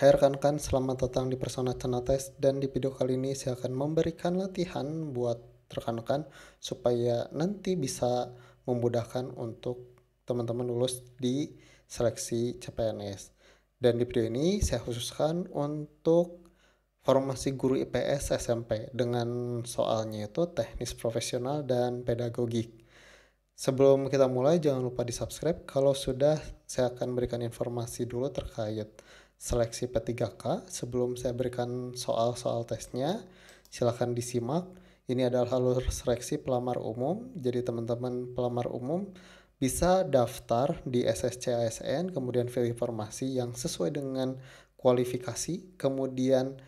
Hai rekan-rekan, kan selamat datang di Persona Channel Test dan di video kali ini saya akan memberikan latihan buat rekan-rekan supaya nanti bisa memudahkan untuk teman-teman lulus di seleksi CPNS. Dan di video ini saya khususkan untuk formasi guru IPS SMP dengan soalnya itu teknis profesional dan pedagogik. Sebelum kita mulai, jangan lupa di subscribe. Kalau sudah, saya akan berikan informasi dulu terkait seleksi P3K. Sebelum saya berikan soal-soal tesnya, silahkan disimak. Ini adalah alur seleksi pelamar umum. Jadi teman-teman pelamar umum bisa daftar di SSCASN, kemudian fill formasi yang sesuai dengan kualifikasi, kemudian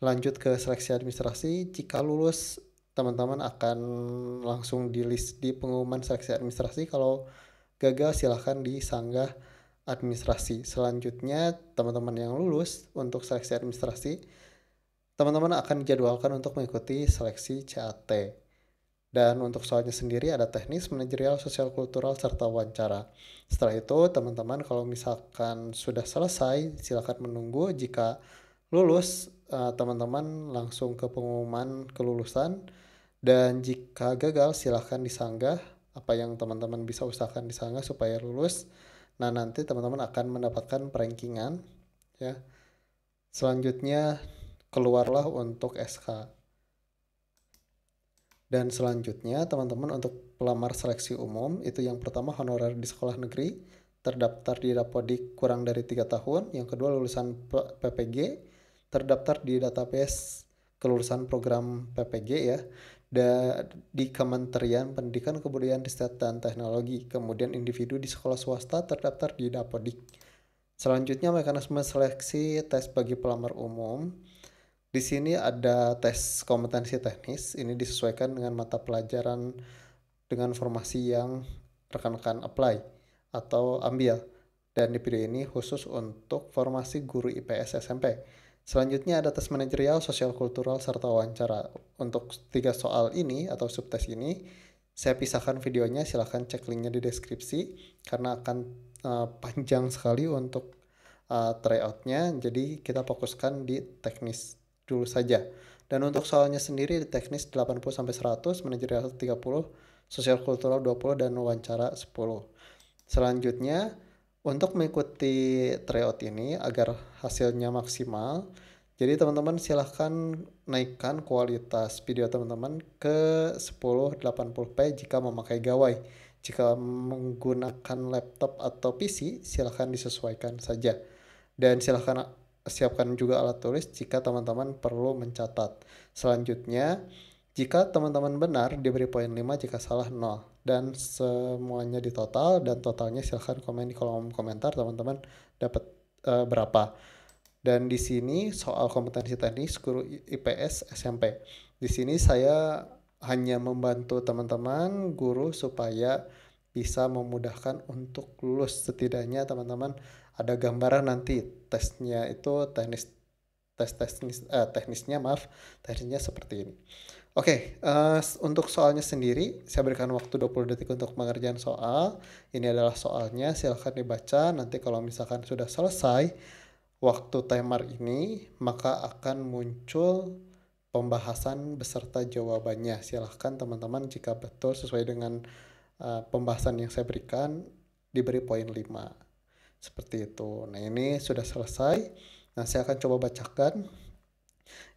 lanjut ke seleksi administrasi. Jika lulus, teman-teman akan langsung di list di pengumuman seleksi administrasi. Kalau gagal, silahkan disanggah administrasi. Selanjutnya, teman-teman yang lulus untuk seleksi administrasi, teman-teman akan dijadwalkan untuk mengikuti seleksi CAT. Dan untuk soalnya sendiri ada teknis, manajerial, sosial, kultural, serta wawancara. Setelah itu, teman-teman kalau misalkan sudah selesai, silakan menunggu. Jika lulus, eh, teman-teman langsung ke pengumuman kelulusan. Dan jika gagal, silakan disanggah apa yang teman-teman bisa usahakan disanggah supaya lulus Nah, nanti teman-teman akan mendapatkan perankingan ya. Selanjutnya keluarlah untuk SK. Dan selanjutnya teman-teman untuk pelamar seleksi umum itu yang pertama honorer di sekolah negeri terdaftar di Dapodik kurang dari 3 tahun, yang kedua lulusan PPG terdaftar di database kelulusan program PPG ya da, di Kementerian Pendidikan Kebudayaan Riset dan Teknologi, kemudian individu di sekolah swasta terdaftar di Dapodik. Selanjutnya mekanisme seleksi tes bagi pelamar umum. Di sini ada tes kompetensi teknis, ini disesuaikan dengan mata pelajaran dengan formasi yang rekan-rekan apply atau ambil. Dan di video ini khusus untuk formasi guru IPS SMP. Selanjutnya ada tes manajerial, sosial kultural, serta wawancara. Untuk tiga soal ini atau subtes ini, saya pisahkan videonya, silahkan cek linknya di deskripsi, karena akan uh, panjang sekali untuk uh, tryoutnya, jadi kita fokuskan di teknis dulu saja. Dan untuk soalnya sendiri di teknis 80-100, manajerial 30, sosial kultural 20, dan wawancara 10. Selanjutnya, untuk mengikuti tryout ini agar hasilnya maksimal, jadi teman-teman silahkan naikkan kualitas video teman-teman ke 1080p jika memakai gawai. Jika menggunakan laptop atau PC, silahkan disesuaikan saja. Dan silahkan siapkan juga alat tulis jika teman-teman perlu mencatat. Selanjutnya, jika teman-teman benar diberi poin 5, jika salah 0 dan semuanya di total dan totalnya silahkan komen di kolom komentar teman-teman dapat uh, berapa dan di sini soal kompetensi teknis guru IPS SMP di sini saya hanya membantu teman-teman guru supaya bisa memudahkan untuk lulus setidaknya teman-teman ada gambaran nanti tesnya itu teknis tes teknis eh, teknisnya maaf teknisnya seperti ini Oke, okay, uh, eh, untuk soalnya sendiri saya berikan waktu 20 detik untuk mengerjakan soal. Ini adalah soalnya, silahkan dibaca. Nanti kalau misalkan sudah selesai waktu timer ini, maka akan muncul pembahasan beserta jawabannya. Silahkan teman-teman jika betul sesuai dengan uh, pembahasan yang saya berikan, diberi poin 5. Seperti itu. Nah ini sudah selesai. Nah saya akan coba bacakan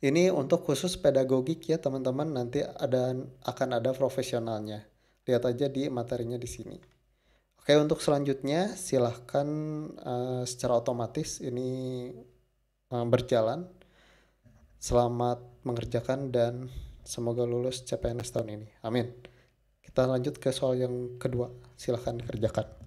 ini untuk khusus pedagogik ya teman-teman, nanti ada akan ada profesionalnya. Lihat aja di materinya di sini. Oke, untuk selanjutnya silahkan uh, secara otomatis ini uh, berjalan. Selamat mengerjakan dan semoga lulus CPNS tahun ini. Amin. Kita lanjut ke soal yang kedua. Silahkan kerjakan.